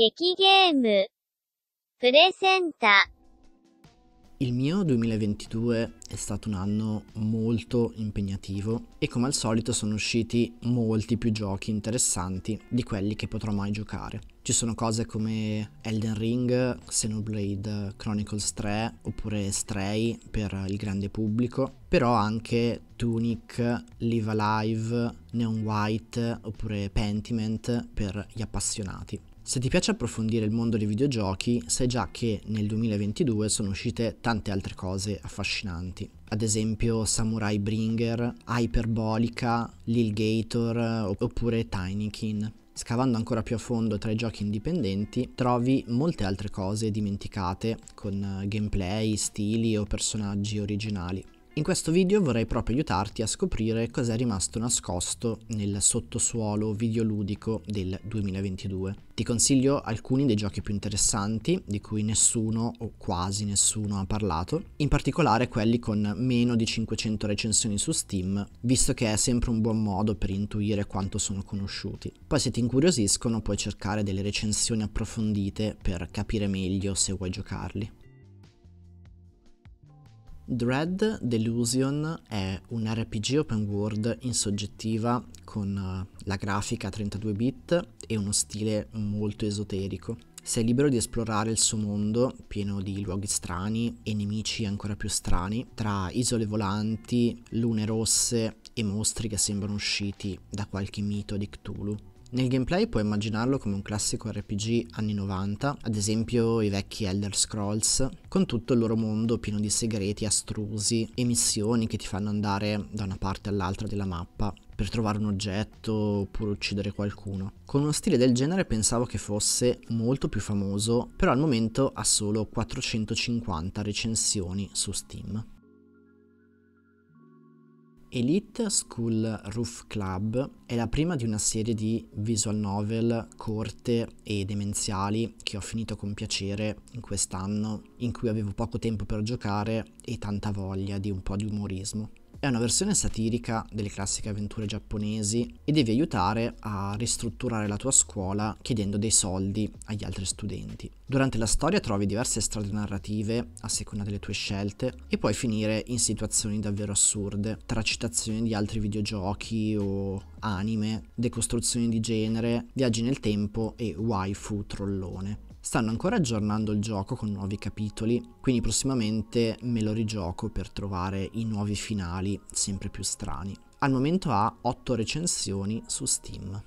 駅ゲームプレゼンタ il mio 2022 è stato un anno molto impegnativo e come al solito sono usciti molti più giochi interessanti di quelli che potrò mai giocare. Ci sono cose come Elden Ring, Xenoblade Chronicles 3 oppure Stray per il grande pubblico, però anche Tunic, Live Alive, Neon White oppure Pentiment per gli appassionati. Se ti piace approfondire il mondo dei videogiochi, sai già che nel 2022 sono uscite tante altre cose affascinanti. Ad esempio Samurai Bringer, Hyperbolica, Lil Gator oppure Tinykin. Scavando ancora più a fondo tra i giochi indipendenti, trovi molte altre cose dimenticate, con gameplay, stili o personaggi originali. In questo video vorrei proprio aiutarti a scoprire cos'è rimasto nascosto nel sottosuolo videoludico del 2022. Ti consiglio alcuni dei giochi più interessanti, di cui nessuno o quasi nessuno ha parlato, in particolare quelli con meno di 500 recensioni su Steam, visto che è sempre un buon modo per intuire quanto sono conosciuti. Poi se ti incuriosiscono puoi cercare delle recensioni approfondite per capire meglio se vuoi giocarli. Dread Delusion è un RPG open world in soggettiva con eh, la grafica 32 bit e uno stile molto esoterico. Sei libero di esplorare il suo mondo pieno di luoghi strani e nemici ancora più strani, tra isole volanti, lune rosse e mostri che sembrano usciti da qualche mito di Cthulhu. Nel gameplay puoi immaginarlo come un classico RPG anni 90, ad esempio i vecchi Elder Scrolls, con tutto il loro mondo pieno di segreti astrusi e missioni che ti fanno andare da una parte all'altra della mappa per trovare un oggetto oppure uccidere qualcuno. Con uno stile del genere pensavo che fosse molto più famoso, però al momento ha solo 450 recensioni su Steam. Elite School Roof Club è la prima di una serie di visual novel corte e demenziali che ho finito con piacere in quest'anno in cui avevo poco tempo per giocare e tanta voglia di un po' di umorismo. È una versione satirica delle classiche avventure giapponesi e devi aiutare a ristrutturare la tua scuola chiedendo dei soldi agli altri studenti. Durante la storia trovi diverse strade narrative a seconda delle tue scelte e puoi finire in situazioni davvero assurde, tra citazioni di altri videogiochi o anime, decostruzioni di genere, viaggi nel tempo e waifu trollone stanno ancora aggiornando il gioco con nuovi capitoli, quindi prossimamente me lo rigioco per trovare i nuovi finali sempre più strani. Al momento ha 8 recensioni su Steam.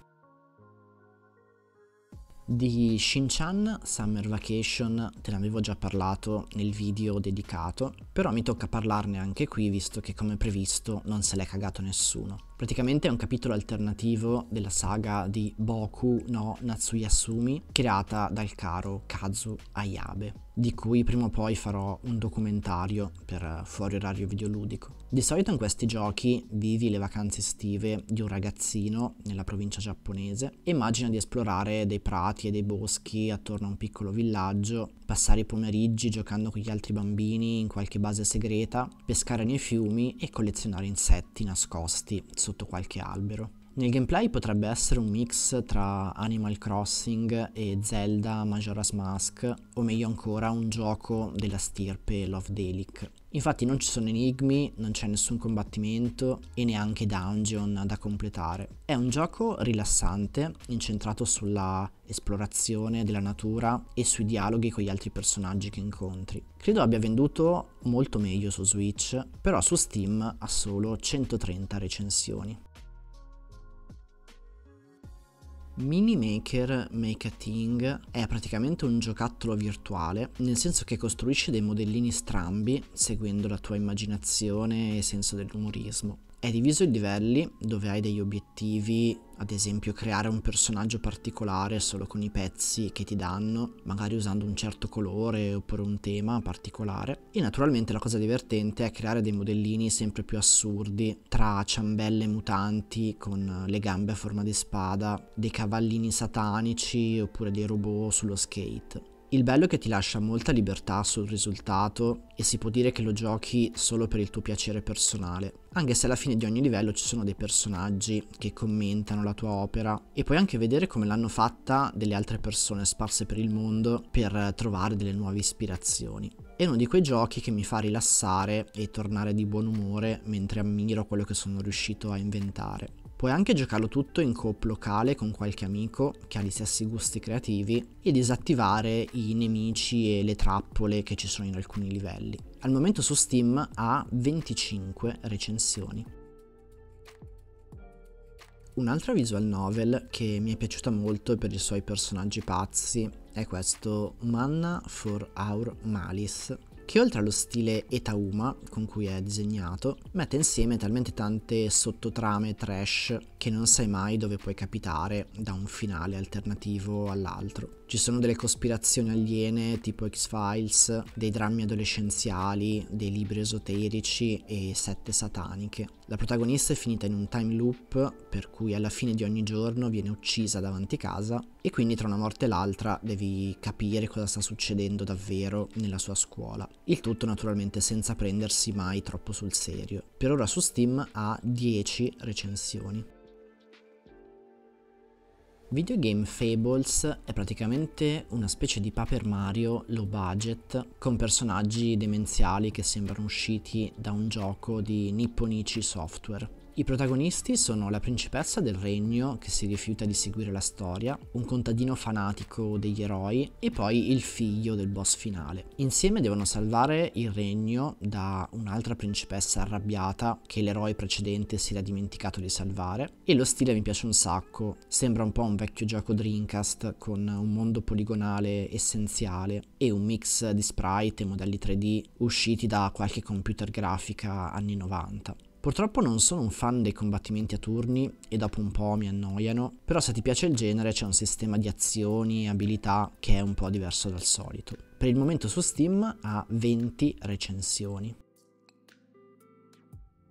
Di Shin-Chan Summer Vacation te ne avevo già parlato nel video dedicato, però mi tocca parlarne anche qui visto che come previsto non se l'è cagato nessuno. Praticamente è un capitolo alternativo della saga di Boku no Natsuyasumi creata dal caro Kazu Ayabe, di cui prima o poi farò un documentario per fuori orario videoludico. Di solito in questi giochi vivi le vacanze estive di un ragazzino nella provincia giapponese e immagina di esplorare dei prati e dei boschi attorno a un piccolo villaggio, passare i pomeriggi giocando con gli altri bambini in qualche base segreta, pescare nei fiumi e collezionare insetti nascosti sotto qualche albero. Nel gameplay potrebbe essere un mix tra Animal Crossing e Zelda Majora's Mask, o meglio ancora un gioco della stirpe Love Delic. Infatti non ci sono enigmi, non c'è nessun combattimento e neanche dungeon da completare. È un gioco rilassante, incentrato sulla esplorazione della natura e sui dialoghi con gli altri personaggi che incontri. Credo abbia venduto molto meglio su Switch, però su Steam ha solo 130 recensioni. Mini Maker Make a Thing è praticamente un giocattolo virtuale, nel senso che costruisci dei modellini strambi seguendo la tua immaginazione e senso dell'umorismo è diviso in livelli dove hai degli obiettivi, ad esempio creare un personaggio particolare solo con i pezzi che ti danno, magari usando un certo colore oppure un tema particolare. E naturalmente la cosa divertente è creare dei modellini sempre più assurdi, tra ciambelle mutanti con le gambe a forma di spada, dei cavallini satanici oppure dei robot sullo skate. Il bello è che ti lascia molta libertà sul risultato e si può dire che lo giochi solo per il tuo piacere personale, anche se alla fine di ogni livello ci sono dei personaggi che commentano la tua opera e puoi anche vedere come l'hanno fatta delle altre persone sparse per il mondo per trovare delle nuove ispirazioni. È uno di quei giochi che mi fa rilassare e tornare di buon umore mentre ammiro quello che sono riuscito a inventare. Puoi anche giocarlo tutto in coop locale con qualche amico che ha gli stessi gusti creativi e disattivare i nemici e le trappole che ci sono in alcuni livelli. Al momento su Steam ha 25 recensioni. Un'altra visual novel che mi è piaciuta molto per i suoi personaggi pazzi è questo Manna for Our Malice che oltre allo stile Etauma con cui è disegnato, mette insieme talmente tante sottotrame trash che non sai mai dove puoi capitare da un finale alternativo all'altro. Ci sono delle cospirazioni aliene tipo X-Files, dei drammi adolescenziali, dei libri esoterici e sette sataniche. La protagonista è finita in un time loop per cui alla fine di ogni giorno viene uccisa davanti a casa e quindi tra una morte e l'altra devi capire cosa sta succedendo davvero nella sua scuola. Il tutto naturalmente senza prendersi mai troppo sul serio. Per ora su Steam ha 10 recensioni. Videogame Fables è praticamente una specie di Paper Mario low budget con personaggi demenziali che sembrano usciti da un gioco di Nipponichi Software. I protagonisti sono la principessa del regno che si rifiuta di seguire la storia, un contadino fanatico degli eroi e poi il figlio del boss finale. Insieme devono salvare il regno da un'altra principessa arrabbiata che l'eroe precedente si era dimenticato di salvare e lo stile mi piace un sacco, sembra un po' un vecchio gioco Dreamcast con un mondo poligonale essenziale e un mix di sprite e modelli 3D usciti da qualche computer grafica anni 90. Purtroppo non sono un fan dei combattimenti a turni e dopo un po' mi annoiano, però se ti piace il genere c'è un sistema di azioni e abilità che è un po' diverso dal solito. Per il momento su Steam ha 20 recensioni.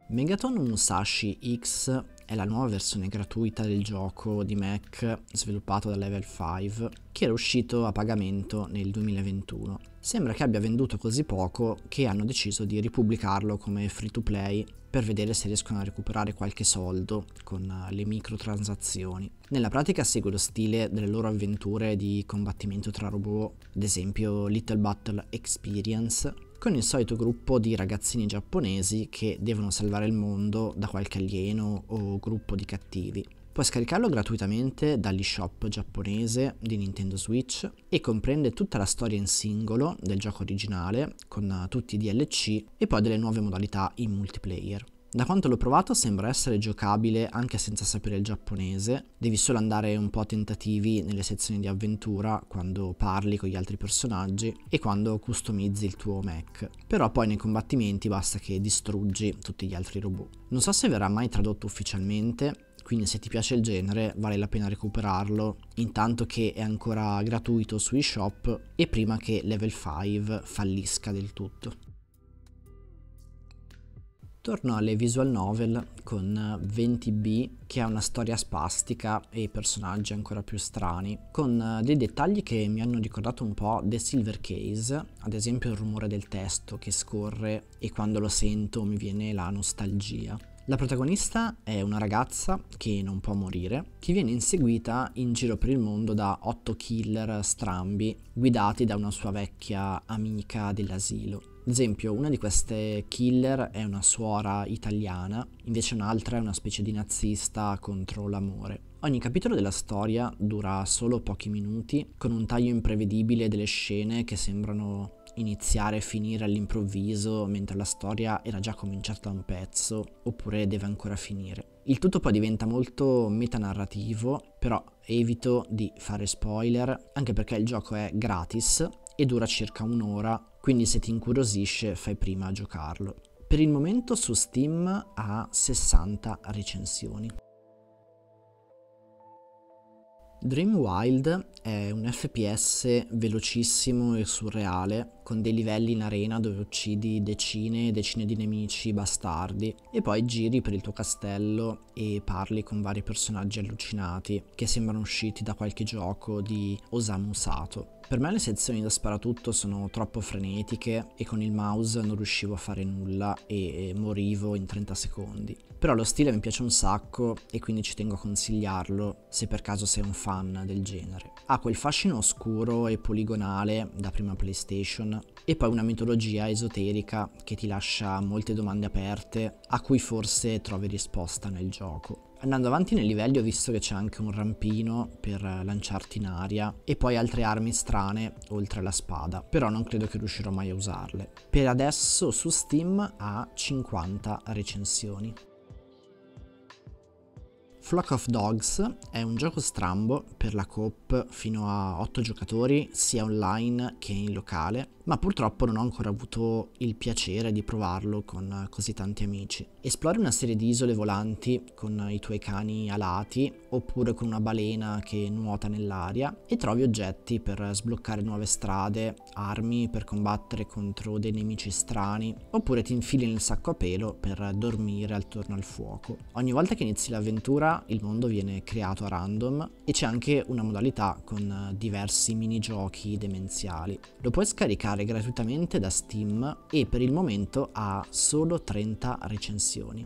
Megaton Musashi X è la nuova versione gratuita del gioco di Mac sviluppato da Level 5 che era uscito a pagamento nel 2021. Sembra che abbia venduto così poco che hanno deciso di ripubblicarlo come free to play per vedere se riescono a recuperare qualche soldo con eh, le microtransazioni. Nella pratica segue lo stile delle loro avventure di combattimento tra robot, ad esempio Little Battle Experience, con il solito gruppo di ragazzini giapponesi che devono salvare il mondo da qualche alieno o gruppo di cattivi. Puoi scaricarlo gratuitamente dall'eShop giapponese di Nintendo Switch e comprende tutta la storia in singolo del gioco originale con tutti i DLC e poi delle nuove modalità in multiplayer. Da quanto l'ho provato sembra essere giocabile anche senza sapere il giapponese, devi solo andare un po' a tentativi nelle sezioni di avventura quando parli con gli altri personaggi e quando customizzi il tuo mech, però poi nei combattimenti basta che distruggi tutti gli altri robot. Non so se verrà mai tradotto ufficialmente, quindi se ti piace il genere vale la pena recuperarlo, intanto che è ancora gratuito su eShop e prima che Level 5 fallisca del tutto. Torno alle visual novel con 20B che ha una storia spastica e personaggi ancora più strani, con eh, dei dettagli che mi hanno ricordato un po' The Silver Case, ad esempio il rumore del testo che scorre e quando lo sento mi viene la nostalgia. La protagonista è una ragazza che non può morire, che viene inseguita in giro per il mondo da otto killer strambi guidati da una sua vecchia amica dell'asilo. Ad esempio, una di queste killer è una suora italiana, invece un'altra è una specie di nazista contro l'amore. Ogni capitolo della storia dura solo pochi minuti, con un taglio imprevedibile delle scene che sembrano iniziare e finire all'improvviso mentre la storia era già cominciata da un pezzo oppure deve ancora finire. Il tutto poi diventa molto metanarrativo, però evito di fare spoiler, anche perché il gioco è gratis e dura circa un'ora, quindi se ti incuriosisce fai prima a giocarlo. Per il momento su Steam ha 60 recensioni. Dream Wild è un FPS velocissimo e surreale con dei livelli in arena dove uccidi decine e decine di nemici bastardi e poi giri per il tuo castello e parli con vari personaggi allucinati che sembrano usciti da qualche gioco di Osamu Sato. Per me le sezioni da sparatutto sono troppo frenetiche e con il mouse non riuscivo a fare nulla e morivo in 30 secondi. Però lo stile mi piace un sacco e quindi ci tengo a consigliarlo se per caso sei un fan del genere. Ha quel fascino oscuro e poligonale da prima PlayStation e poi una mitologia esoterica che ti lascia molte domande aperte a cui forse trovi risposta nel gioco. Andando avanti nei livelli ho visto che c'è anche un rampino per lanciarti in aria e poi altre armi strane oltre alla spada, però non credo che riuscirò mai a usarle. Per adesso su Steam ha 50 recensioni. Flock of Dogs è un gioco strambo per la coop fino a 8 giocatori sia online che in locale ma purtroppo non ho ancora avuto il piacere di provarlo con eh, così tanti amici. Esplori una serie di isole volanti con i tuoi cani alati oppure con una balena che nuota nell'aria e trovi oggetti per sbloccare nuove strade, armi per combattere contro dei nemici strani oppure ti infili nel sacco a pelo per dormire attorno al fuoco. Ogni volta che inizi l'avventura il mondo viene creato a random e c'è anche una modalità con diversi minigiochi demenziali. Lo puoi scaricare scaricare gratuitamente da Steam e per il momento ha solo 30 recensioni.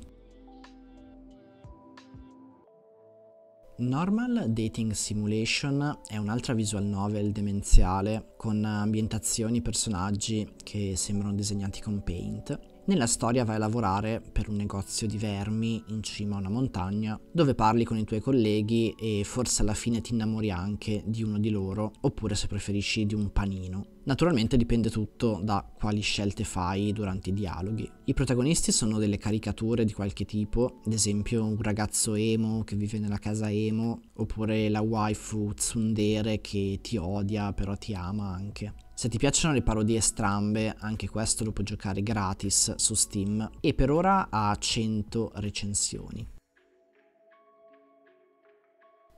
Normal Dating Simulation è un'altra visual novel demenziale con ambientazioni e personaggi che sembrano disegnati con Paint nella storia vai a lavorare per un negozio di vermi in cima a una montagna, dove parli con i tuoi colleghi e forse alla fine ti innamori anche di uno di loro, oppure se preferisci di un panino. Naturalmente dipende tutto da quali scelte fai durante i dialoghi. I protagonisti sono delle caricature di qualche tipo, ad esempio un ragazzo emo che vive nella casa emo, oppure la waifu tsundere che ti odia però ti ama anche. Se ti piacciono le parodie strambe, anche questo lo puoi giocare gratis su Steam e per ora ha 100 recensioni.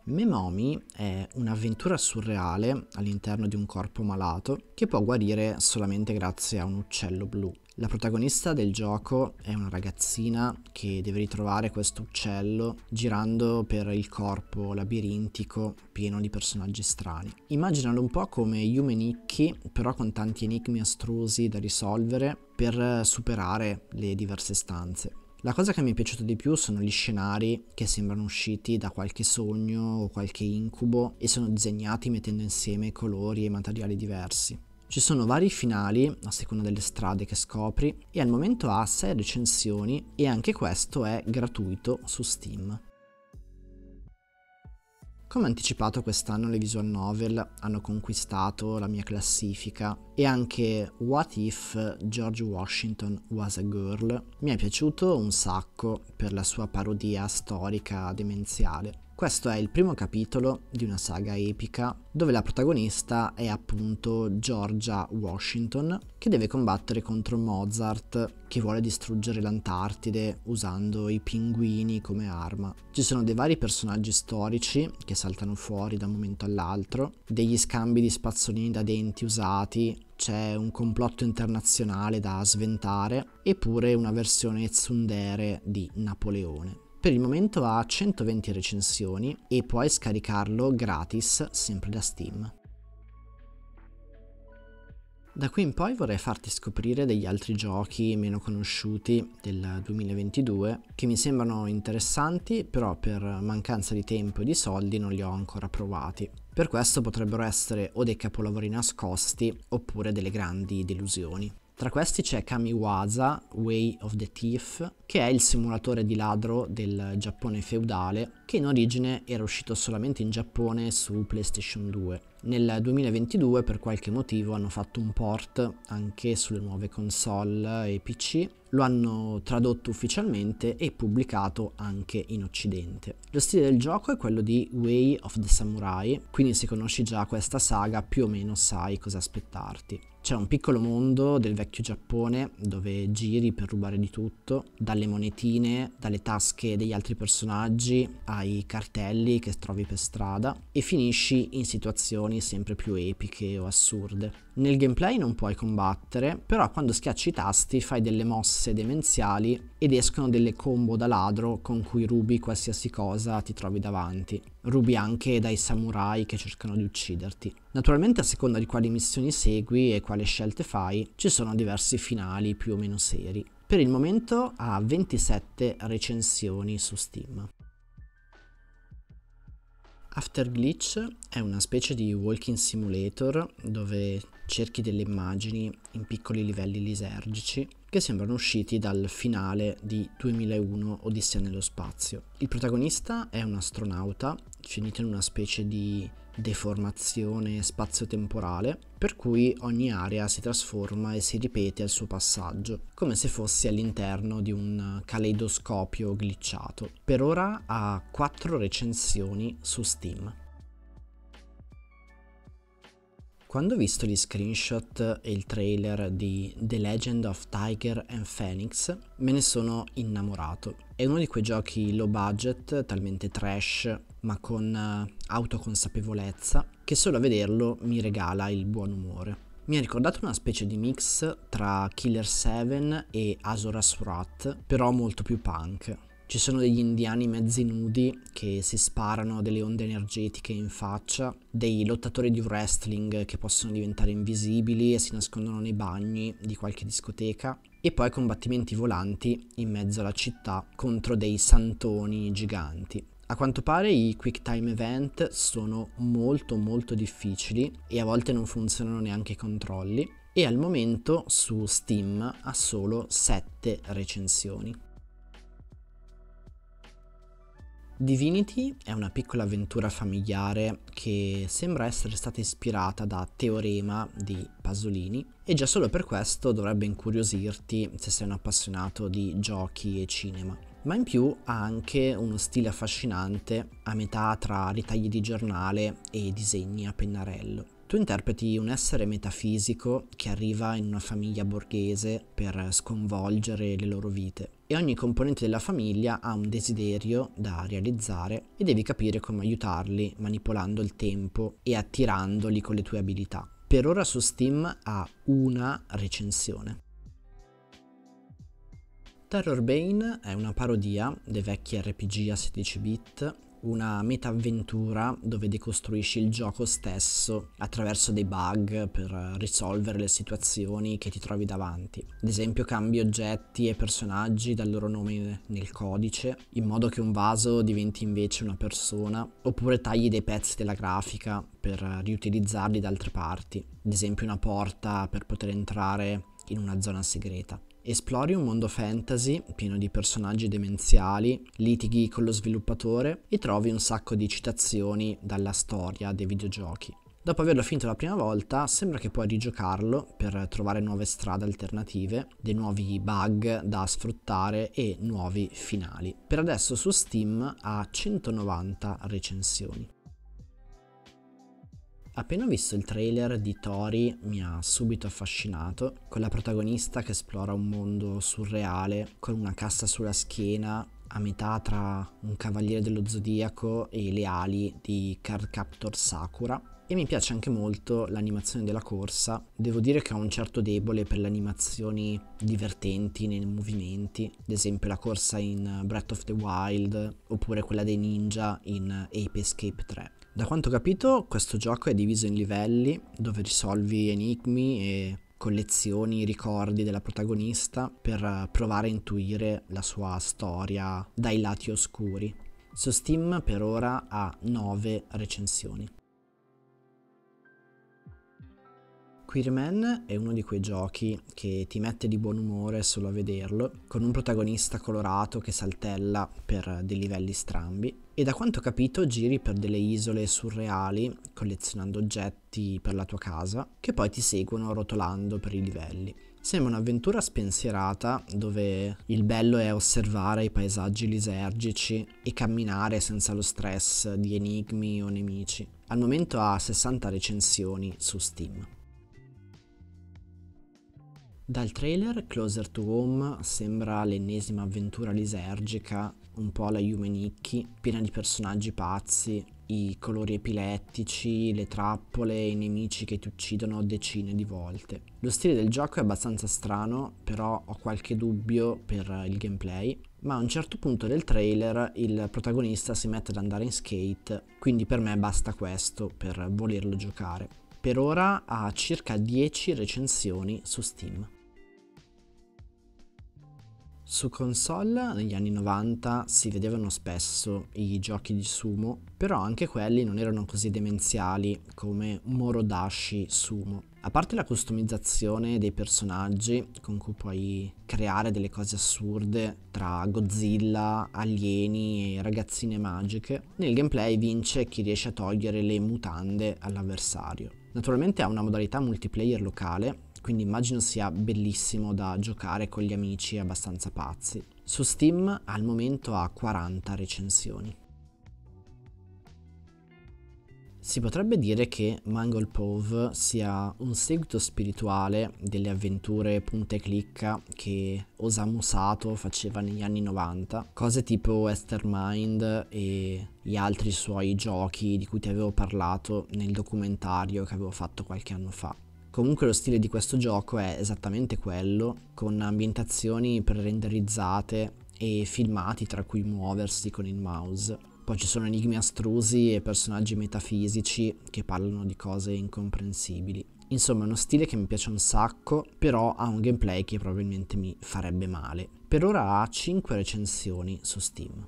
Memomi è un'avventura surreale all'interno di un corpo malato che può guarire solamente grazie a un uccello blu. La protagonista del gioco è una ragazzina che deve ritrovare questo uccello girando per il corpo labirintico pieno di personaggi strani. Immaginalo un po' come Yume Nikki, però con tanti enigmi astrusi da risolvere per superare le diverse stanze. La cosa che mi è piaciuta di più sono gli scenari che sembrano usciti da qualche sogno o qualche incubo e sono disegnati mettendo insieme colori e materiali diversi. Ci sono vari finali a seconda delle strade che scopri e al momento ha 6 recensioni e anche questo è gratuito su Steam. Come anticipato quest'anno le visual novel hanno conquistato la mia classifica e anche What If George Washington Was a Girl mi è piaciuto un sacco per la sua parodia storica demenziale. Questo è il primo capitolo di una saga epica dove la protagonista è appunto Georgia Washington che deve combattere contro Mozart che vuole distruggere l'Antartide usando i pinguini come arma. Ci sono dei vari personaggi storici che saltano fuori da un momento all'altro, degli scambi di spazzolini da denti usati, c'è un complotto internazionale da sventare eppure una versione tsundere di Napoleone. Per il momento ha 120 recensioni e puoi scaricarlo gratis sempre da Steam. Da qui in poi vorrei farti scoprire degli altri giochi meno conosciuti del 2022 che mi sembrano interessanti, però per mancanza di tempo e di soldi non li ho ancora provati. Per questo potrebbero essere o dei capolavori nascosti oppure delle grandi delusioni. Tra questi c'è Kamiwaza, Way of the Thief, che è il simulatore di ladro del Giappone feudale, che in origine era uscito solamente in Giappone su PlayStation 2. Nel 2022 per qualche motivo hanno fatto un port anche sulle nuove console e PC, lo hanno tradotto ufficialmente e pubblicato anche in Occidente. Lo stile del gioco è quello di Way of the Samurai, quindi se conosci già questa saga più o meno sai cosa aspettarti. C'è un piccolo mondo del vecchio Giappone dove giri per rubare di tutto, dalle monetine, dalle tasche degli altri personaggi ai cartelli che trovi per strada e finisci in situazioni missioni sempre più epiche o assurde. Nel gameplay non puoi combattere, però quando schiacci i tasti fai delle mosse demenziali ed escono delle combo da ladro con cui rubi qualsiasi cosa ti trovi davanti. Rubi anche dai samurai che cercano di ucciderti. Naturalmente a seconda di quali missioni segui e quale scelte fai, ci sono diversi finali più o meno seri. Per il momento ha 27 recensioni su Steam. After Glitch è una specie di walking simulator dove cerchi delle immagini in piccoli livelli lisergici che sembrano usciti dal finale di 2001 Odissea nello spazio. Il protagonista è un astronauta finito in una specie di deformazione spazio-temporale, per cui ogni area si trasforma e si ripete al suo passaggio, come se fossi all'interno di un caleidoscopio glitchato. Per ora ha 4 recensioni su Steam. Quando ho visto gli screenshot e il trailer di The Legend of Tiger and Phoenix, me ne sono innamorato. È uno di quei giochi low budget, talmente trash ma con eh, autoconsapevolezza, che solo a vederlo mi regala il buon umore. Mi ha ricordato una specie di mix tra Killer 7 e Azora Swat, però molto più punk. Ci sono degli indiani mezzi nudi che si sparano delle onde energetiche in faccia, dei lottatori di wrestling che possono diventare invisibili e si nascondono nei bagni di qualche discoteca, e poi combattimenti volanti in mezzo alla città contro dei santoni giganti. A quanto pare i quick time event sono molto molto difficili e a volte non funzionano neanche i controlli e al momento su Steam ha solo 7 recensioni. Divinity è una piccola avventura familiare che sembra essere stata ispirata da Teorema di Pasolini e già solo per questo dovrebbe incuriosirti se sei un appassionato di giochi e cinema ma in più ha anche uno stile affascinante a metà tra ritagli di giornale e disegni a pennarello. Tu interpreti un essere metafisico che arriva in una famiglia borghese per sconvolgere le loro vite e ogni componente della famiglia ha un desiderio da realizzare e devi capire come aiutarli manipolando il tempo e attirandoli con le tue abilità. Per ora su Steam ha una recensione. Terror Bane è una parodia dei vecchi RPG a 16 bit, una meta-avventura dove decostruisci il gioco stesso attraverso dei bug per risolvere le situazioni che ti trovi davanti. Ad esempio cambi oggetti e personaggi dal loro nome nel codice, in modo che un vaso diventi invece una persona, oppure tagli dei pezzi della grafica per riutilizzarli da altre parti, ad esempio una porta per poter entrare in una zona segreta. Esplori un mondo fantasy pieno di personaggi demenziali, litighi con lo sviluppatore e trovi un sacco di citazioni dalla storia dei videogiochi. Dopo averlo finito la prima volta, sembra che puoi rigiocarlo per trovare nuove strade alternative, dei nuovi bug da sfruttare e nuovi finali. Per adesso su Steam ha 190 recensioni. Appena visto il trailer di Tori mi ha subito affascinato, con la protagonista che esplora un mondo surreale, con una cassa sulla schiena, a metà tra un cavaliere dello zodiaco e le ali di Cardcaptor Sakura. E mi piace anche molto l'animazione della corsa. Devo dire che ho un certo debole per le animazioni divertenti nei movimenti, ad esempio la corsa in Breath of the Wild oppure quella dei ninja in Ape Escape 3. Da quanto ho capito, questo gioco è diviso in livelli dove risolvi enigmi e collezioni i ricordi della protagonista per eh, provare a intuire la sua storia dai lati oscuri. Su Steam per ora ha 9 recensioni. Queerman è uno di quei giochi che ti mette di buon umore solo a vederlo, con un protagonista colorato che saltella per dei livelli strambi. E da quanto ho capito giri per delle isole surreali, collezionando oggetti per la tua casa, che poi ti seguono rotolando per i livelli. Sembra un'avventura spensierata dove il bello è osservare i paesaggi lisergici e camminare senza lo stress di enigmi o nemici. Al momento ha 60 recensioni su Steam. Dal trailer Closer to Home sembra l'ennesima avventura lisergica, un po' alla Yumenicchi, piena di personaggi pazzi, i colori epilettici, le trappole i nemici che ti uccidono decine di volte. Lo stile del gioco è abbastanza strano, però ho qualche dubbio per il gameplay, ma a un certo punto del trailer il protagonista si mette ad andare in skate, quindi per me basta questo per volerlo giocare. Per ora ha circa 10 recensioni su Steam. Su console negli anni 90 si vedevano spesso i giochi di sumo, però anche quelli non erano così demenziali come Morodashi Sumo. A parte la customizzazione dei personaggi, con cui puoi creare delle cose assurde tra Godzilla, alieni e ragazzine magiche, nel gameplay vince chi riesce a togliere le mutande all'avversario. Naturalmente ha una modalità multiplayer locale quindi immagino sia bellissimo da giocare con gli amici abbastanza pazzi. Su Steam al momento ha 40 recensioni. Si potrebbe dire che Mangle Pove sia un seguito spirituale delle avventure punte e clicca che Osamu Sato faceva negli anni 90, cose tipo Western Mind e gli altri suoi giochi di cui ti avevo parlato nel documentario che avevo fatto qualche anno fa. Comunque lo stile di questo gioco è esattamente quello, con ambientazioni pre-renderizzate e filmati tra cui muoversi con il mouse. Poi ci sono enigmi astrusi e personaggi metafisici che parlano di cose incomprensibili. Insomma, è uno stile che mi piace un sacco, però ha un gameplay che probabilmente mi farebbe male. Per ora ha 5 recensioni su Steam.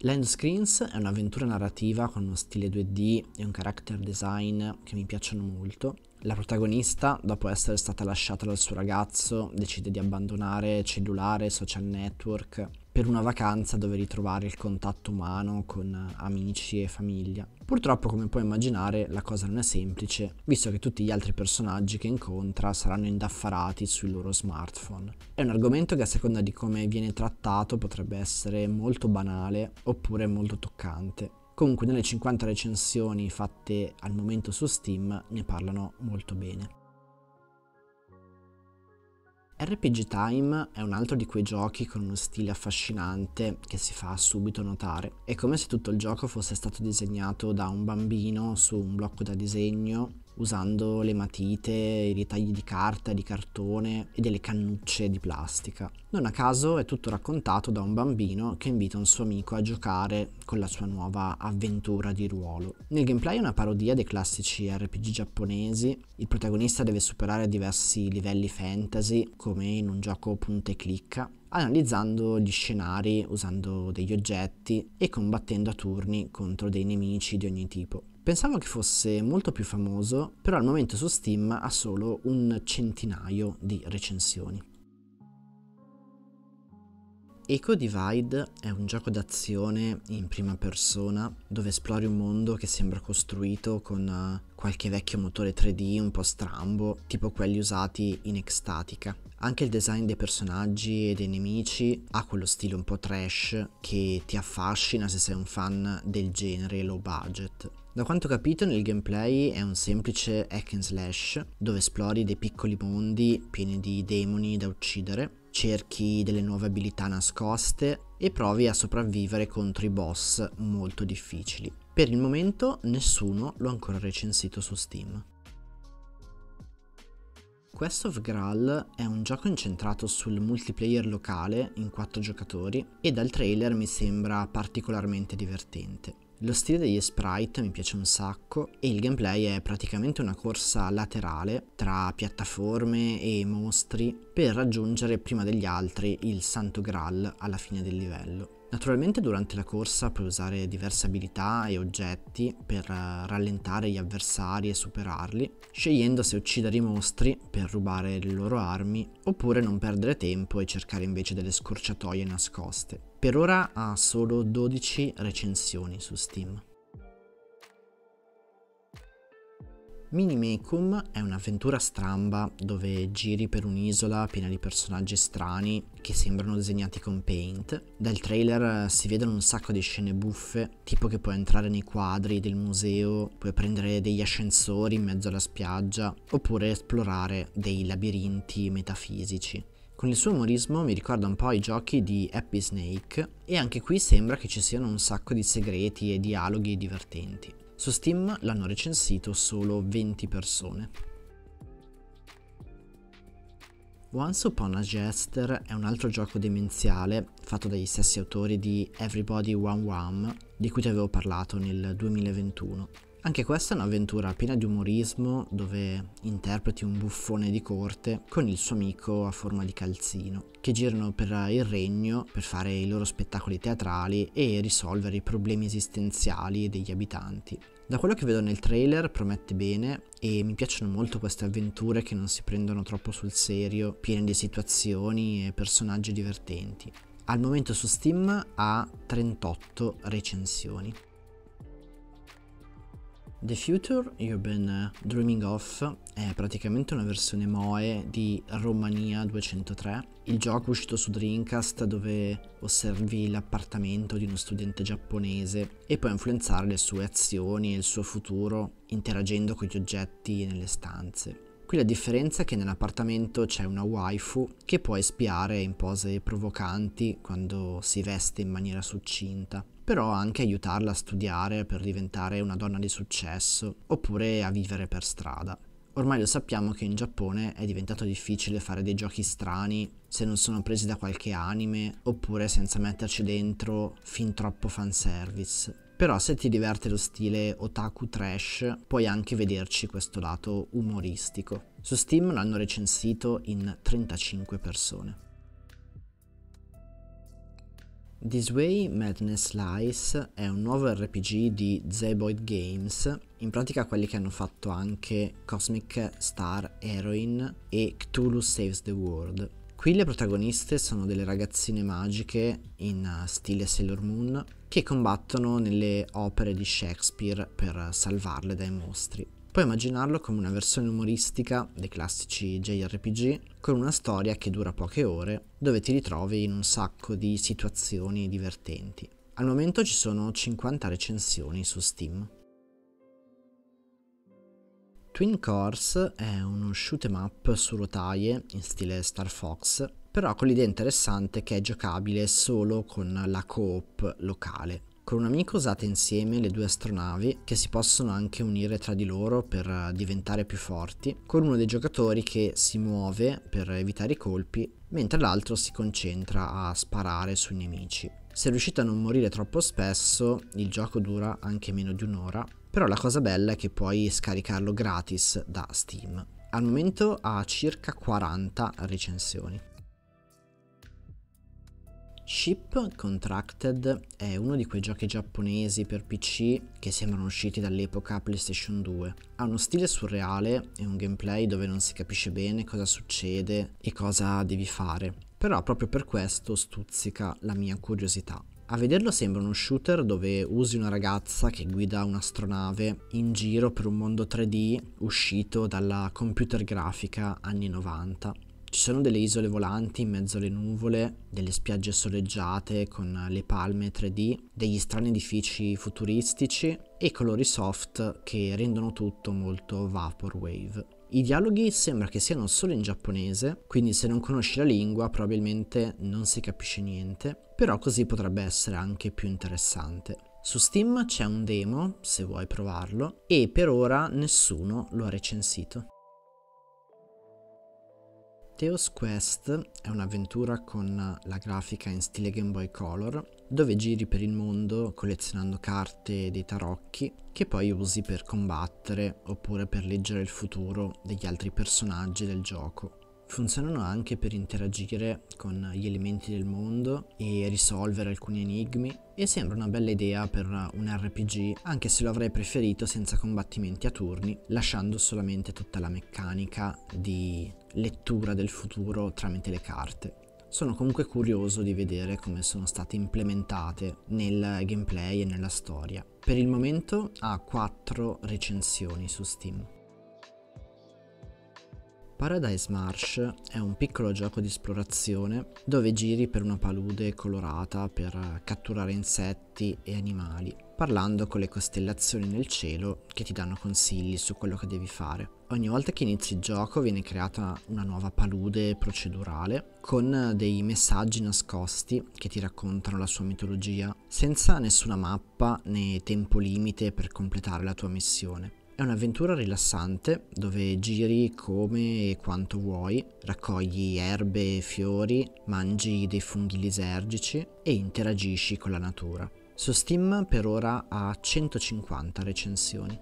Land Screens è un'avventura narrativa con uno stile 2D e un character design che mi piacciono molto. La protagonista, dopo essere stata lasciata dal suo ragazzo, decide di abbandonare cellulare, social network per una vacanza dove ritrovare il contatto umano con amici e famiglia. Purtroppo, come puoi immaginare, la cosa non è semplice, visto che tutti gli altri personaggi che incontra saranno indaffarati sui loro smartphone. È un argomento che a seconda di come viene trattato potrebbe essere molto banale oppure molto toccante. Comunque nelle 50 recensioni fatte al momento su Steam ne parlano molto bene. RPG Time è un altro di quei giochi con uno stile affascinante che si fa subito notare. È come se tutto il gioco fosse stato disegnato da un bambino su un blocco da disegno usando le matite, i ritagli di carta, di cartone e delle cannucce di plastica. Non a caso è tutto raccontato da un bambino che invita un suo amico a giocare con la sua nuova avventura di ruolo. Nel gameplay è una parodia dei classici RPG giapponesi, il protagonista deve superare diversi livelli fantasy come in un gioco punta e clicca analizzando gli scenari usando degli oggetti e combattendo a turni contro dei nemici di ogni tipo. Pensavo che fosse molto più famoso, però al momento su Steam ha solo un centinaio di recensioni. Eco Divide è un gioco d'azione in prima persona dove esplori un mondo che sembra costruito con eh, qualche vecchio motore 3D un po' strambo, tipo quelli usati in Ecstatica. Anche il design dei personaggi e dei nemici ha quello stile un po' trash che ti affascina se sei un fan del genere low budget. Da quanto ho capito nel gameplay è un semplice hack and slash dove esplori dei piccoli mondi pieni di demoni da uccidere, cerchi delle nuove abilità nascoste e provi a sopravvivere contro i boss molto difficili. Per il momento nessuno l'ha ancora recensito su Steam. Quest of Graal è un gioco incentrato sul multiplayer locale in 4 giocatori e dal trailer mi sembra particolarmente divertente. Lo stile degli sprite mi piace un sacco e il gameplay è praticamente una corsa laterale tra piattaforme e mostri per raggiungere prima degli altri il Santo Graal alla fine del livello. Naturalmente durante la corsa puoi usare diverse abilità e oggetti per eh, rallentare gli avversari e superarli, scegliendo se uccidere i mostri per rubare le loro armi oppure non perdere tempo e cercare invece delle scorciatoie nascoste. Per ora ha solo 12 recensioni su Steam. Mini Minimacum è un'avventura stramba dove giri per un'isola piena di personaggi strani che sembrano disegnati con paint. Dal trailer eh, si vedono un sacco di scene buffe, tipo che puoi entrare nei quadri del museo, puoi prendere degli ascensori in mezzo alla spiaggia, oppure esplorare dei labirinti metafisici. Con il suo umorismo mi ricorda un po' i giochi di Happy Snake e anche qui sembra che ci siano un sacco di segreti e dialoghi divertenti. Su Steam l'hanno recensito solo 20 persone. Once Upon a Jester è un altro gioco demenziale fatto dagli stessi autori di Everybody One One, di cui ti avevo parlato nel 2021. Anche questa è un'avventura piena di umorismo dove interpreti un buffone di corte con il suo amico a forma di calzino, che girano per il regno per fare i loro spettacoli teatrali e risolvere i problemi esistenziali degli abitanti. Da quello che vedo nel trailer promette bene e mi piacciono molto queste avventure che non si prendono troppo sul serio, piene di situazioni e personaggi divertenti. Al momento su Steam ha 38 recensioni. The Future You've Been eh, Dreaming Of è praticamente una versione Moe di Romania 203, il gioco uscito su Dreamcast dove osservi l'appartamento di uno studente giapponese e puoi influenzare le sue azioni e il suo futuro interagendo con gli oggetti nelle stanze. Qui la differenza è che nell'appartamento c'è una waifu che può espiare in pose provocanti quando si veste in maniera succinta, però anche aiutarla a studiare per diventare una donna di successo oppure a vivere per strada. Ormai lo sappiamo che in Giappone è diventato difficile fare dei giochi strani se non sono presi da qualche anime oppure senza metterci dentro fin troppo fanservice. Però se ti diverte lo stile otaku trash, puoi anche vederci questo lato umoristico. Su Steam l'hanno recensito in 35 persone. This Way Madness Lies è un nuovo RPG di Zeboid Games, in pratica quelli che hanno fatto anche Cosmic Star Heroine e Cthulhu Saves the World. Qui le protagoniste sono delle ragazzine magiche in stile Sailor Moon che combattono nelle opere di Shakespeare per salvarle dai mostri. Puoi immaginarlo come una versione umoristica dei classici JRPG, con una storia che dura poche ore, dove ti ritrovi in un sacco di situazioni divertenti. Al momento ci sono 50 recensioni su Steam. Twin Course è uno shoot 'em up su rotaie in stile Star Fox, però con l'idea interessante che è giocabile solo con la coop locale. Con un amico usate insieme le due astronavi che si possono anche unire tra di loro per diventare più forti, con uno dei giocatori che si muove per evitare i colpi, mentre l'altro si concentra a sparare sui nemici. Se riuscite a non morire troppo spesso, il gioco dura anche meno di un'ora però la cosa bella è che puoi scaricarlo gratis da Steam. Al momento ha circa 40 recensioni. Ship Contracted è uno di quei giochi giapponesi per PC che sembrano usciti dall'epoca PlayStation 2. Ha uno stile surreale e un gameplay dove non si capisce bene cosa succede e cosa devi fare, però proprio per questo stuzzica la mia curiosità. A vederlo sembra uno shooter dove usi una ragazza che guida un'astronave in giro per un mondo 3D uscito dalla computer grafica anni 90. Ci sono delle isole volanti in mezzo alle nuvole, delle spiagge soleggiate con le palme 3D, degli strani edifici futuristici e colori soft che rendono tutto molto vaporwave. I dialoghi sembra che siano solo in giapponese, quindi se non conosci la lingua probabilmente non si capisce niente, però così potrebbe essere anche più interessante. Su Steam c'è un demo, se vuoi provarlo, e per ora nessuno lo ha recensito. Theos Quest è un'avventura con la grafica in stile Game Boy Color, dove giri per il mondo collezionando carte dei tarocchi che poi usi per combattere oppure per leggere il futuro degli altri personaggi del gioco. Funzionano anche per interagire con gli elementi del mondo e risolvere alcuni enigmi e sembra una bella idea per un RPG anche se lo avrei preferito senza combattimenti a turni lasciando solamente tutta la meccanica di lettura del futuro tramite le carte. Sono comunque curioso di vedere come sono state implementate nel gameplay e nella storia. Per il momento ha 4 recensioni su Steam. Paradise Marsh è un piccolo gioco di esplorazione dove giri per una palude colorata per catturare insetti e animali, parlando con le costellazioni nel cielo che ti danno consigli su quello che devi fare. Ogni volta che inizi il gioco viene creata una nuova palude procedurale con dei messaggi nascosti che ti raccontano la sua mitologia, senza nessuna mappa né tempo limite per completare la tua missione. È un'avventura rilassante dove giri come e quanto vuoi, raccogli erbe e fiori, mangi dei funghi lisergici e interagisci con la natura. Su Steam per ora ha 150 recensioni.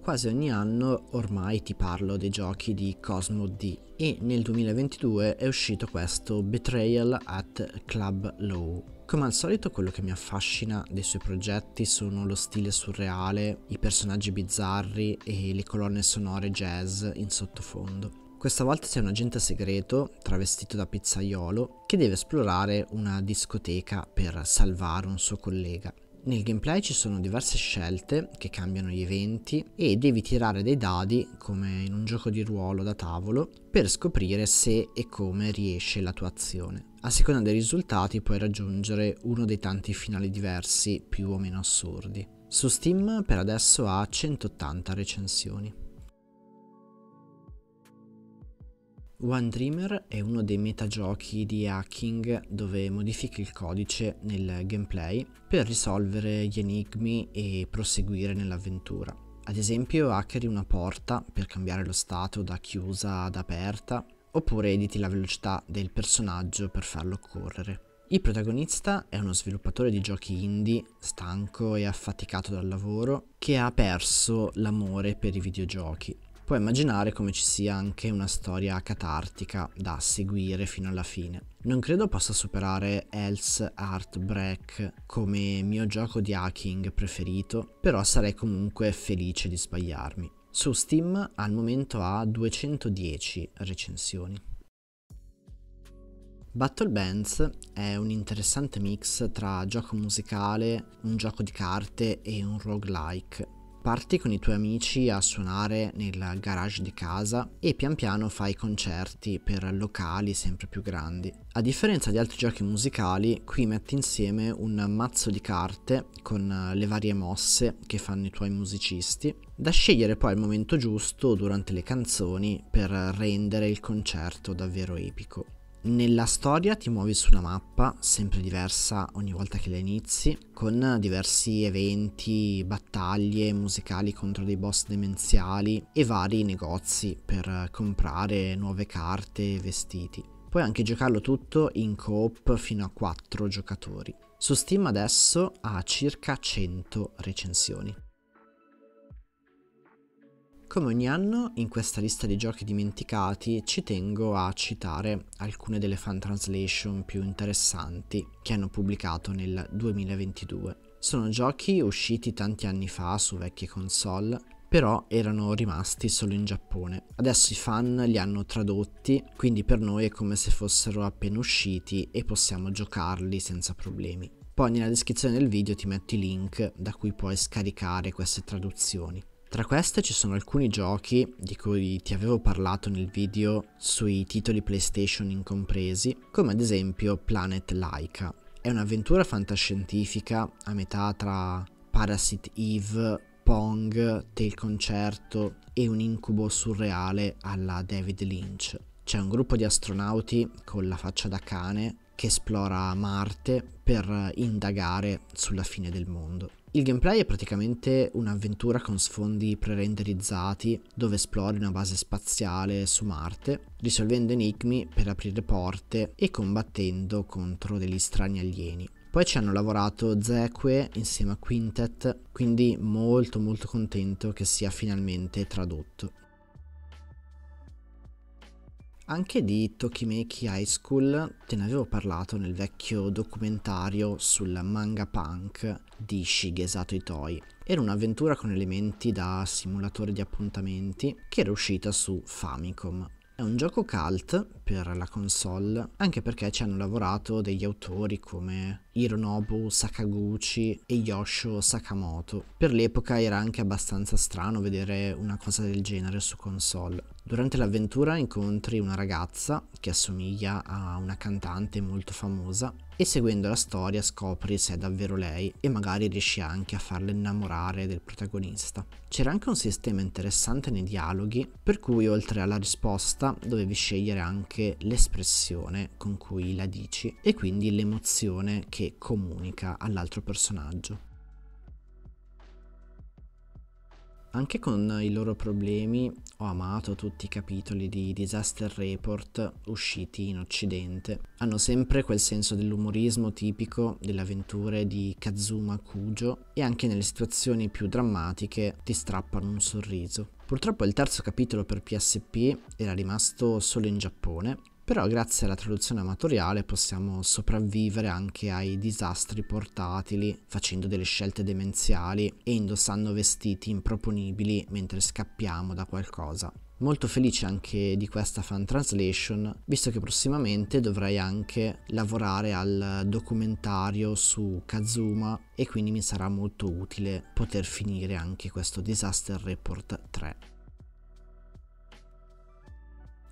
Quasi ogni anno ormai ti parlo dei giochi di Cosmo D e nel 2022 è uscito questo Betrayal at Club Low, come al solito quello che mi affascina dei suoi progetti sono lo stile surreale, i personaggi bizzarri e le colonne sonore jazz in sottofondo. Questa volta c'è un agente segreto, travestito da pizzaiolo, che deve esplorare una discoteca per salvare un suo collega. Nel gameplay ci sono diverse scelte che cambiano gli eventi e devi tirare dei dadi, come in un gioco di ruolo da tavolo, per scoprire se e come riesce la tua azione. A seconda dei risultati puoi raggiungere uno dei tanti finali diversi, più o meno assurdi. Su Steam per adesso ha 180 recensioni. One Dreamer è uno dei metagiochi di hacking dove modifichi il codice nel gameplay per risolvere gli enigmi e proseguire nell'avventura. Ad esempio hackeri una porta per cambiare lo stato da chiusa ad aperta, oppure editi la velocità del personaggio per farlo correre. Il protagonista è uno sviluppatore di giochi indie, stanco e affaticato dal lavoro, che ha perso l'amore per i videogiochi puoi immaginare come ci sia anche una storia catartica da seguire fino alla fine. Non credo possa superare Else Heartbreak come mio gioco di hacking preferito, però sarei comunque felice di sbagliarmi. Su Steam al momento ha 210 recensioni. Battle Bands è un interessante mix tra gioco musicale, un gioco di carte e un roguelike Parti con i tuoi amici a suonare nel garage di casa e pian piano fai concerti per locali sempre più grandi. A differenza di altri giochi musicali, qui metti insieme un mazzo di carte con eh, le varie mosse che fanno i tuoi musicisti, da scegliere poi al momento giusto durante le canzoni per rendere il concerto davvero epico. Nella storia ti muovi su una mappa sempre diversa ogni volta che la inizi, con diversi eventi, battaglie musicali contro dei boss demenziali e vari negozi per comprare nuove carte e vestiti. Puoi anche giocarlo tutto in coop fino a 4 giocatori. Su Steam adesso ha circa 100 recensioni. Come ogni anno, in questa lista di giochi dimenticati ci tengo a citare alcune delle fan translation più interessanti che hanno pubblicato nel 2022. Sono giochi usciti tanti anni fa su vecchie console, però erano rimasti solo in Giappone. Adesso i fan li hanno tradotti, quindi per noi è come se fossero appena usciti e possiamo giocarli senza problemi. Poi nella descrizione del video ti metto i link da cui puoi scaricare queste traduzioni. Tra queste ci sono alcuni giochi di cui ti avevo parlato nel video sui titoli PlayStation incompresi, come ad esempio Planet Laika. È un'avventura fantascientifica a metà tra Parasite Eve, Pong, Tale Concerto e un incubo surreale alla David Lynch. C'è un gruppo di astronauti con la faccia da cane che esplora Marte per indagare sulla fine del mondo. Il gameplay è praticamente un'avventura con sfondi pre-renderizzati dove esplori una base spaziale su Marte, risolvendo enigmi per aprire porte e combattendo contro degli strani alieni. Poi ci hanno lavorato Zeque insieme a Quintet, quindi molto molto contento che sia finalmente tradotto. Anche di Tokimeki High School te ne avevo parlato nel vecchio documentario sul manga punk di Shigesato Itoi. Era un'avventura con elementi da simulatore di appuntamenti che era uscita su Famicom. È un gioco cult per la console, anche perché ci hanno lavorato degli autori come Hironobu Sakaguchi e Yoshio Sakamoto. Per l'epoca era anche abbastanza strano vedere una cosa del genere su console. Durante l'avventura incontri una ragazza che assomiglia a una cantante molto famosa e seguendo la storia scopri se è davvero lei e magari riesci anche a farla innamorare del protagonista. C'era anche un sistema interessante nei dialoghi per cui oltre alla risposta dovevi scegliere anche l'espressione con cui la dici e quindi l'emozione che comunica all'altro personaggio. Anche con i loro problemi ho amato tutti i capitoli di Disaster Report usciti in Occidente. Hanno sempre quel senso dell'umorismo tipico delle avventure di Kazuma Kujo e anche nelle situazioni più drammatiche ti strappano un sorriso. Purtroppo il terzo capitolo per PSP era rimasto solo in Giappone però grazie alla traduzione amatoriale possiamo sopravvivere anche ai disastri portatili facendo delle scelte demenziali e indossando vestiti improponibili mentre scappiamo da qualcosa. Molto felice anche di questa fan translation, visto che prossimamente dovrai anche lavorare al documentario su Kazuma e quindi mi sarà molto utile poter finire anche questo Disaster Report 3.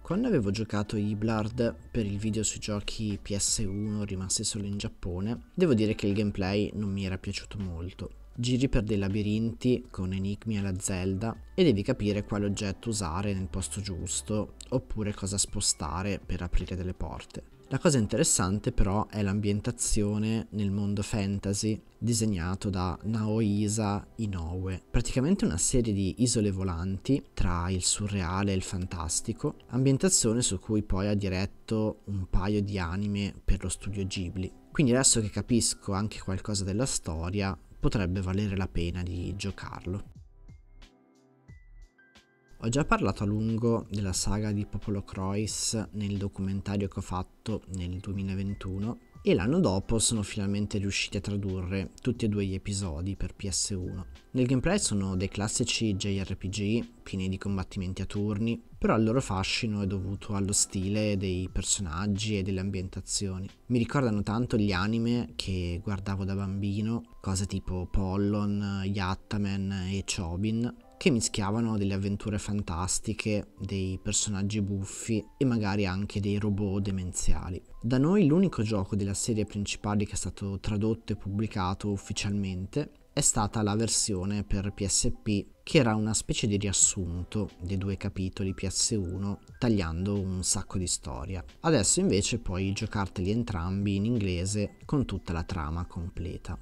Quando avevo giocato Iblard per il video sui giochi PS1 rimasti solo in Giappone, devo dire che il gameplay non mi era piaciuto molto. Giri per dei labirinti con enigmi alla Zelda e devi capire quale oggetto usare nel posto giusto oppure cosa spostare per aprire delle porte. La cosa interessante però è l'ambientazione nel mondo fantasy disegnato da Naoisa Inoue, praticamente una serie di isole volanti tra il surreale e il fantastico, ambientazione su cui poi ha diretto un paio di anime per lo studio Ghibli. Quindi adesso che capisco anche qualcosa della storia, potrebbe valere la pena di giocarlo. Ho già parlato a lungo della saga di Popolo Crois nel documentario che ho fatto nel 2021 e l'anno dopo sono finalmente riusciti a tradurre tutti e due gli episodi per PS1. Nel gameplay sono dei classici JRPG pieni di combattimenti a turni, però il loro fascino è dovuto allo stile dei personaggi e delle ambientazioni. Mi ricordano tanto gli anime che guardavo da bambino, cose tipo Pollon, Yattaman e Chobin, che mischiavano delle avventure fantastiche, dei personaggi buffi e magari anche dei robot demenziali. Da noi l'unico gioco della serie principale che è stato tradotto e pubblicato ufficialmente è stata la versione per PSP che era una specie di riassunto dei due capitoli PS1 tagliando un sacco di storia. Adesso invece puoi giocarteli entrambi in inglese con tutta la trama completa.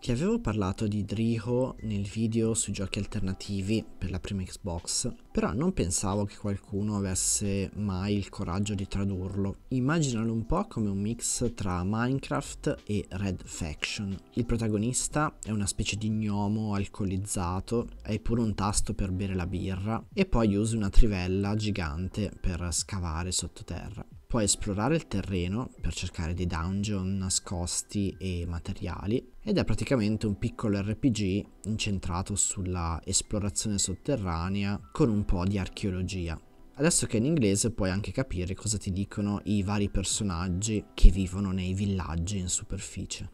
Ti avevo parlato di Driho nel video sui giochi alternativi per la prima Xbox, però non pensavo che qualcuno avesse mai il coraggio di tradurlo. Immaginalo un po' come un mix tra Minecraft e Red Faction. Il protagonista è una specie di gnomo alcolizzato, hai pure un tasto per bere la birra e poi usi una trivella gigante per scavare sottoterra puoi esplorare il terreno per cercare dei dungeon nascosti e materiali ed è praticamente un piccolo RPG incentrato sulla esplorazione sotterranea con un po' di archeologia. Adesso che è in inglese puoi anche capire cosa ti dicono i vari personaggi che vivono nei villaggi in superficie.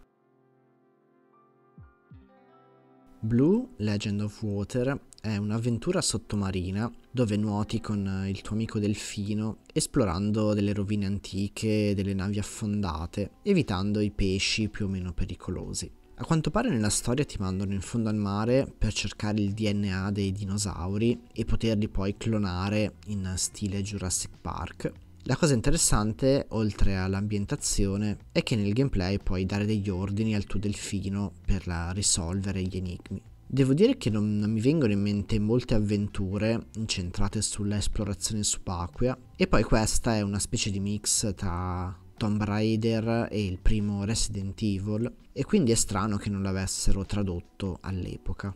Blue Legend of Water è un'avventura sottomarina dove nuoti con eh, il tuo amico delfino esplorando delle rovine antiche, delle navi affondate, evitando i pesci più o meno pericolosi. A quanto pare nella storia ti mandano in fondo al mare per cercare il DNA dei dinosauri e poterli poi clonare in stile Jurassic Park la cosa interessante, oltre all'ambientazione, è che nel gameplay puoi dare degli ordini al tuo delfino per risolvere gli enigmi. Devo dire che non, non mi vengono in mente molte avventure incentrate sull'esplorazione subacquea, e poi questa è una specie di mix tra Tomb Raider e il primo Resident Evil, e quindi è strano che non l'avessero tradotto all'epoca.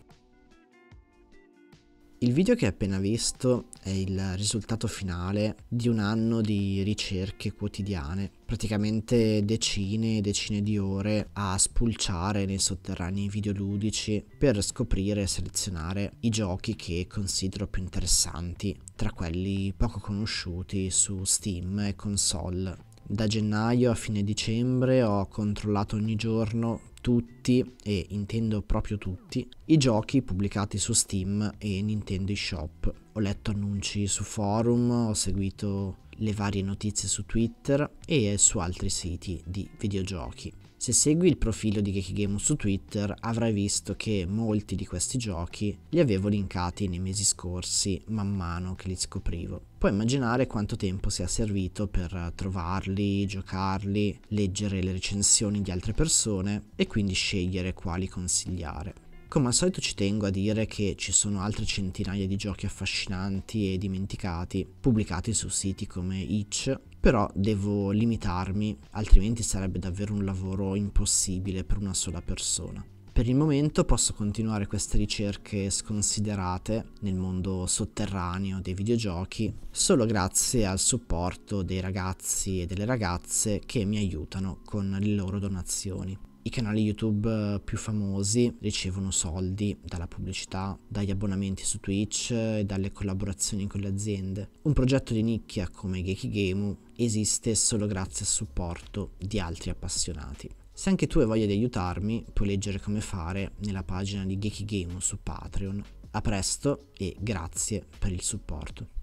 Il video che hai appena visto è il risultato finale di un anno di ricerche quotidiane, praticamente decine e decine di ore a spulciare nei sotterranei videoludici per scoprire e selezionare i giochi che considero più interessanti tra quelli poco conosciuti su Steam e console da gennaio a fine dicembre ho controllato ogni giorno tutti, e intendo proprio tutti, i giochi pubblicati su Steam e Nintendo eShop. Ho letto annunci su forum, ho seguito le varie notizie su Twitter e su altri siti di videogiochi. Se segui il profilo di Gekigemu su Twitter avrai visto che molti di questi giochi li avevo linkati nei mesi scorsi man mano che li scoprivo. Puoi immaginare quanto tempo sia servito per trovarli, giocarli, leggere le recensioni di altre persone e quindi scegliere quali consigliare. Come al solito ci tengo a dire che ci sono altre centinaia di giochi affascinanti e dimenticati pubblicati su siti come Itch, però devo limitarmi, altrimenti sarebbe davvero un lavoro impossibile per una sola persona. Per il momento posso continuare queste ricerche sconsiderate nel mondo sotterraneo dei videogiochi solo grazie al supporto dei ragazzi e delle ragazze che mi aiutano con le loro donazioni. I canali YouTube eh, più famosi ricevono soldi dalla pubblicità, dagli abbonamenti su Twitch eh, e dalle collaborazioni con le aziende. Un progetto di nicchia come Geeky Game esiste solo grazie al supporto di altri appassionati. Se anche tu hai voglia di aiutarmi, puoi leggere come fare nella pagina di Geeky Game su Patreon. A presto e grazie per il supporto.